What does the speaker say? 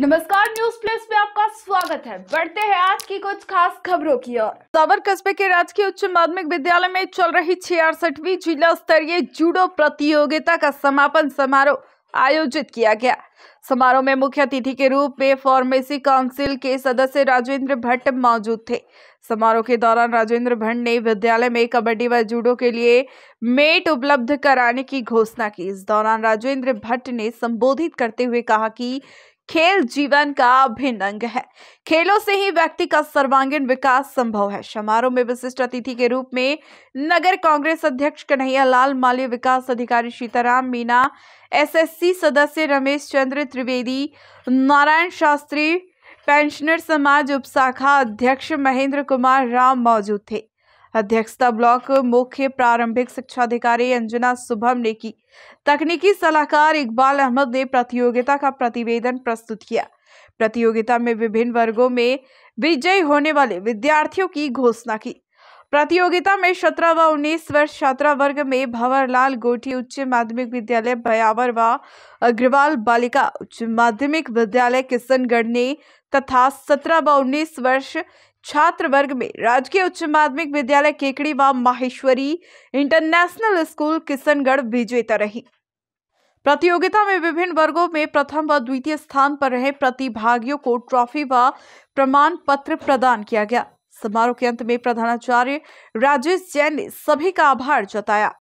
नमस्कार news plus में आपका स्वागत है बढ़ते हैं आज की कुछ खास खबरों की ओर साबर कस्बे के राजकीय उच्च माध्यमिक विद्यालय में चल रही छियासठवीं जिला स्तरीय जूडो प्रतियोगिता का समापन समारोह आयोजित किया गया समारोह में मुख्य अतिथि के रूप में फार्मेसी काउंसिल के सदस्य राजेंद्र भट्ट मौजूद थे समारोह के दौरान राजेंद्र भट्ट ने विद्यालय में कबड्डी व जूडो के लिए मेट उपलब्ध कराने की घोषणा की इस दौरान राजेंद्र भट्ट ने संबोधित करते हुए कहा कि खेल जीवन का अभिन्न अंग है खेलों से ही व्यक्ति का सर्वांगीण विकास संभव है समारोह में विशिष्ट अतिथि के रूप में नगर कांग्रेस अध्यक्ष कन्हैया लाल माल्य विकास अधिकारी सीताराम मीना एसएससी सदस्य रमेश चंद्र त्रिवेदी नारायण शास्त्री पेंशनर समाज उपशाखा अध्यक्ष महेंद्र कुमार राम मौजूद थे अध्यक्षता ब्लॉक मुख्य प्रारंभिक शिक्षा अधिकारी अंजना शुभम ने की तकनीकी सलाहकार इकबाल अहमद ने प्रतियोगिता का प्रतिवेदन प्रस्तुत किया प्रतियोगिता में विभिन्न वर्गों में विजयी होने वाले विद्यार्थियों की घोषणा की प्रतियोगिता में सत्रह व उन्नीस वर्ष छात्रा वर्ग में भंवरलाल गोठी उच्च माध्यमिक विद्यालय बयावर व अग्रवाल बालिका उच्च माध्यमिक विद्यालय किशनगढ़ ने तथा सत्रह व उन्नीस वर्ष छात्र वर्ग में राजकीय उच्च माध्यमिक विद्यालय केकड़ी व माहेश्वरी इंटरनेशनल स्कूल किशनगढ़ विजेता रही प्रतियोगिता में विभिन्न वर्गों में प्रथम व द्वितीय स्थान पर रहे प्रतिभागियों को ट्रॉफी व प्रमाण पत्र प्रदान किया गया समारोह के अंत में प्रधानाचार्य राजेश जैन ने सभी का आभार जताया